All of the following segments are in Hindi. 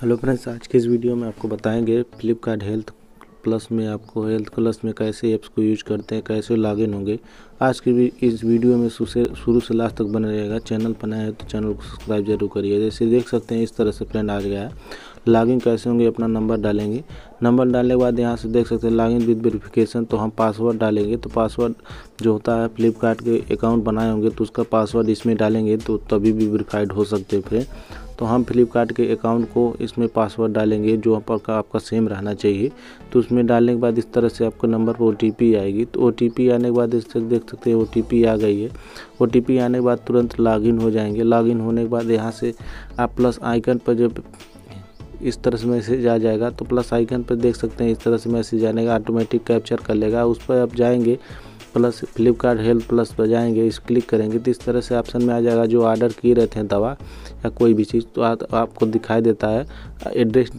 हेलो फ्रेंड्स आज के इस वीडियो में आपको बताएंगे फ्लिपकार्ट हेल्थ प्लस में आपको हेल्थ प्लस में कैसे ऐप्स को यूज करते हैं कैसे लॉगिन होंगे आज की भी इस वीडियो में शुरू से लास्ट तक बने रहेगा चैनल बनाया है तो चैनल को सब्सक्राइब जरूर करिए जैसे देख सकते हैं इस तरह से फ्रेंड आ गया है लॉगिन कैसे होंगे अपना नंबर डालेंगे नंबर डालने के बाद यहाँ से देख सकते हैं लॉगिन विद वेरिफिकेशन तो हम पासवर्ड डालेंगे तो पासवर्ड जो होता है फ्लिपकार्ट के अकाउंट बनाए होंगे तो उसका पासवर्ड इसमें डालेंगे तो तभी भी वेरीफाइड हो सकते हैं फ्रेंड तो हम फ्लिपकार्ट के अकाउंट को इसमें पासवर्ड डालेंगे जो आपका आपका सेम रहना चाहिए तो उसमें डालने के बाद इस तरह से आपका नंबर पर ओ आएगी तो ओ आने के बाद इस देख सकते हैं ओ आ गई है ओ आने के बाद तुरंत लॉगिन हो जाएंगे लॉगिन होने के बाद यहाँ से आप प्लस आइकन पर जब इस तरह से मैसेज आ जाएगा तो प्लस आइकन पर देख सकते हैं इस तरह से मैसेज आने का ऑटोमेटिक कैप्चर कर लेगा उस पर आप जाएंगे प्लस फ्लिपकार्ट हेल्थ प्लस पर जाएंगे इस क्लिक करेंगे तो इस तरह से ऑप्शन में आ जाएगा जो ऑर्डर किए रहते हैं दवा या कोई भी चीज़ तो आ, आपको दिखाई देता है एड्रेस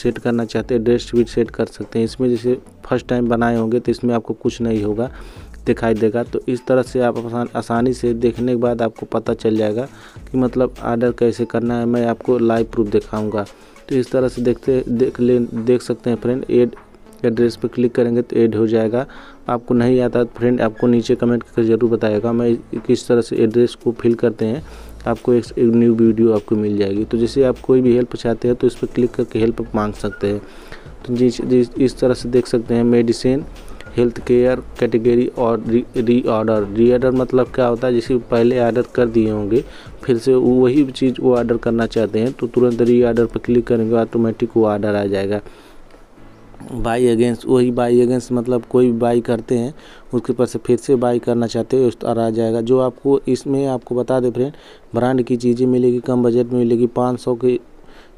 सेट करना चाहते हैं एड्रेस भी सेट कर सकते हैं इसमें जैसे फर्स्ट टाइम बनाए होंगे तो इसमें आपको कुछ नहीं होगा दिखाई देगा तो इस तरह से आप आसानी से देखने के बाद आपको पता चल जाएगा कि मतलब आर्डर कैसे करना है मैं आपको लाइव प्रूफ दिखाऊँगा तो इस तरह से देखते देख ले देख सकते हैं फ्रेंड एड एड्रेस पर क्लिक करेंगे तो ऐड हो जाएगा आपको नहीं आता तो फ्रेंड आपको नीचे कमेंट करके ज़रूर बताएगा मैं किस तरह से एड्रेस को फिल करते हैं आपको एक, एक न्यू वीडियो आपको मिल जाएगी तो जैसे आप कोई भी हेल्प चाहते हैं तो इस पर क्लिक करके हेल्प मांग सकते हैं तो जिस जिस इस तरह से देख सकते हैं मेडिसिन हेल्थ केयर कैटेगरी और री री ऑर्डर मतलब क्या होता है जैसे पहले ऑर्डर कर दिए होंगे फिर से वही चीज़ वो ऑर्डर करना चाहते हैं तो तुरंत री ऑर्डर पर क्लिक करेंगे ऑटोमेटिक वो ऑर्डर आ जाएगा बाई अगेंस्ट वही बाई अगेंस्ट मतलब कोई बाई करते हैं उसके ऊपर से फिर से बाई करना चाहते हो उस आ जाएगा जो आपको इसमें आपको बता दें फ्रेंड ब्रांड की चीज़ें मिलेगी कम बजट में मिलेगी पाँच सौ के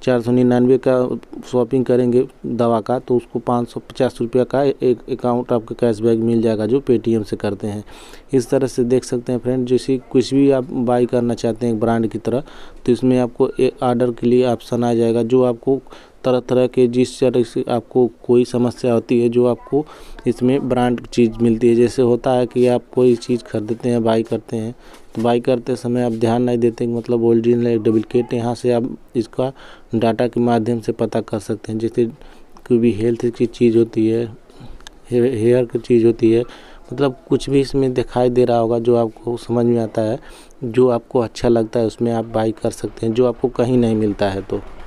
चार सौ निन्यानवे का शॉपिंग करेंगे दवा का तो उसको पाँच सौ पचास रुपये का एक अकाउंट आपका कैशबैक मिल जाएगा जो पेटीएम से करते हैं इस तरह से देख सकते हैं फ्रेंड जैसे कुछ भी आप बाई करना चाहते हैं ब्रांड की तरह तो इसमें आपको एक आर्डर के लिए ऑप्शन आ जाएगा जो आपको तरह तरह के जिस तरह से आपको कोई समस्या होती है जो आपको इसमें ब्रांड चीज़ मिलती है जैसे होता है कि आप कोई चीज़ खरीदते हैं बाई करते हैं तो बाई करते समय आप ध्यान नहीं देते मतलब ओरिजिनल एक डुप्लिकेट यहाँ से आप इसका डाटा के माध्यम से पता कर सकते हैं जैसे कोई भी हेल्थ की चीज़ होती है हेयर की चीज़ होती है मतलब कुछ भी इसमें दिखाई दे रहा होगा जो आपको समझ में आता है जो आपको अच्छा लगता है उसमें आप बाई कर सकते हैं जो आपको कहीं नहीं मिलता है तो